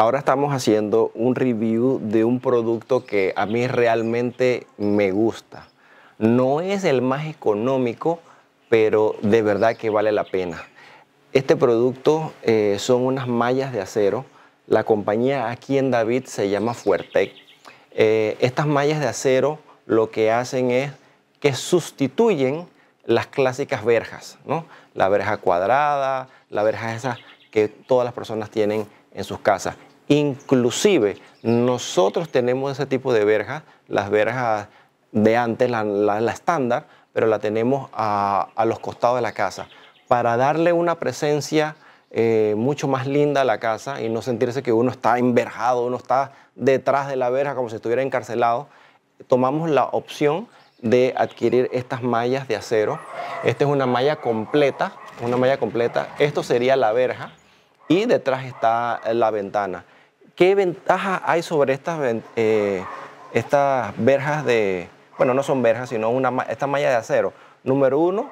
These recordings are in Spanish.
Ahora estamos haciendo un review de un producto que a mí realmente me gusta. No es el más económico, pero de verdad que vale la pena. Este producto eh, son unas mallas de acero. La compañía aquí en David se llama Fuertec. Eh, estas mallas de acero lo que hacen es que sustituyen las clásicas verjas, ¿no? La verja cuadrada, la verja esa que todas las personas tienen en sus casas. Inclusive nosotros tenemos ese tipo de verjas, las verjas de antes, la, estándar, pero la tenemos a, los costados de la casa, para darle una presencia eh, mucho más linda a la casa y no sentirse que uno está enverjado, uno está detrás de la verja como si estuviera encarcelado, tomamos la opción de adquirir estas mallas de acero. Esta es una malla completa, una malla completa. Esto sería la verja y detrás está la ventana. ¿Qué ventaja hay sobre estas, eh, estas verjas de, bueno, no son verjas, sino una, esta malla de acero? Número uno,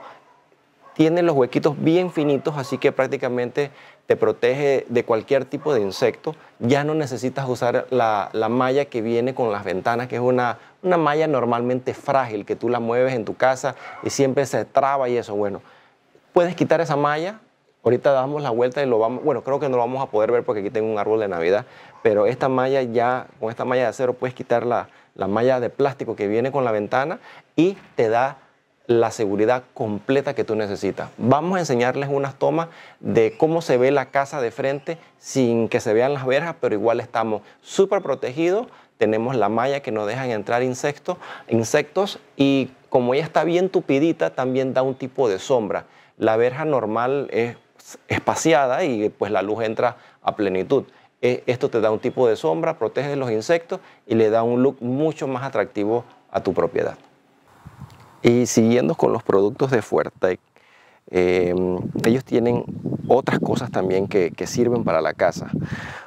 tiene los huequitos bien finitos, así que prácticamente te protege de cualquier tipo de insecto. Ya no necesitas usar la, malla que viene con las ventanas, que es una, una malla normalmente frágil, que tú la mueves en tu casa y siempre se traba y eso. Bueno, puedes quitar esa malla, Ahorita damos la vuelta y lo vamos, bueno, creo que no lo vamos a poder ver porque aquí tengo un árbol de Navidad, pero esta malla ya, con esta malla de acero puedes quitar la, malla de plástico que viene con la ventana y te da la seguridad completa que tú necesitas. Vamos a enseñarles unas tomas de cómo se ve la casa de frente sin que se vean las verjas, pero igual estamos súper protegidos. Tenemos la malla que nos dejan entrar insectos, insectos y como ella está bien tupidita, también da un tipo de sombra. La verja normal es espaciada y pues la luz entra a plenitud. E, esto te da un tipo de sombra, protege los insectos y le da un look mucho más atractivo a tu propiedad. Y siguiendo con los productos de Fuertec, em, ellos tienen otras cosas también que, que, sirven para la casa.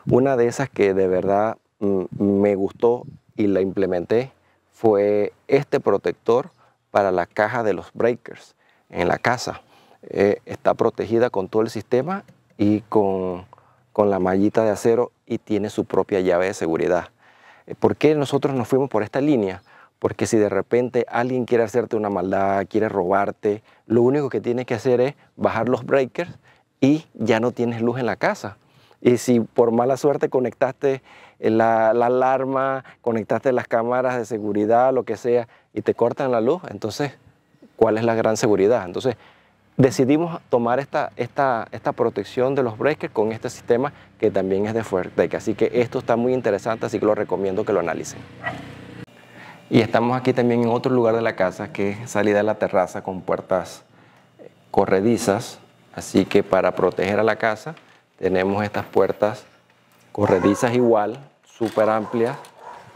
Una de esas que de verdad mm, me gustó y la implementé fue este protector para la caja de los breakers en la casa. Eh, está protegida con todo el sistema y con, la mallita de acero y tiene su propia llave de seguridad. Eh, ¿Por qué nosotros nos fuimos por esta línea? Porque si de repente alguien quiere hacerte una maldad, quiere robarte, lo único que tienes que hacer es bajar los breakers y ya no tienes luz en la casa. Y si por mala suerte conectaste eh, la, la, alarma, conectaste las cámaras de seguridad, lo que sea, y te cortan la luz, entonces, ¿cuál es la gran seguridad? Entonces, decidimos tomar esta, protección de los breakers con este sistema que también es de Fuertec. Así que esto está muy interesante, así que lo recomiendo que lo analicen. Y estamos aquí también en otro lugar de la casa, que es salida de la terraza con puertas corredizas. Así que para proteger a la casa tenemos estas puertas corredizas igual, súper amplias,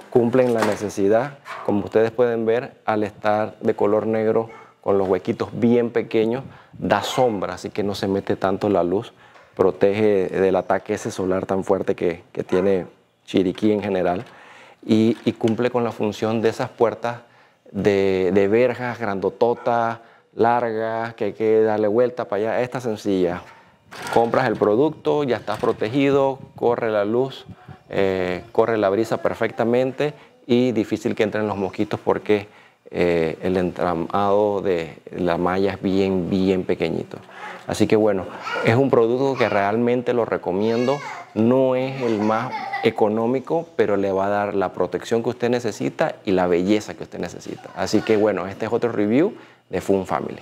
cumplen la necesidad. Como ustedes pueden ver, al estar de color negro con los huequitos bien pequeños, da sombra, así que no se mete tanto la luz, protege del ataque ese solar tan fuerte que, tiene Chiriquí en general y, cumple con la función de esas puertas de, verjas grandototas, largas, que hay que darle vuelta para allá. Esta sencilla, compras el producto, ya estás protegido, corre la luz, eh, corre la brisa perfectamente y difícil que entren los mosquitos porque eh, el entramado de la malla es bien, bien pequeñito. Así que bueno, es un producto que realmente lo recomiendo. No es el más económico, pero le va a dar la protección que usted necesita y la belleza que usted necesita. Así que bueno, este es otro review de Fun Family.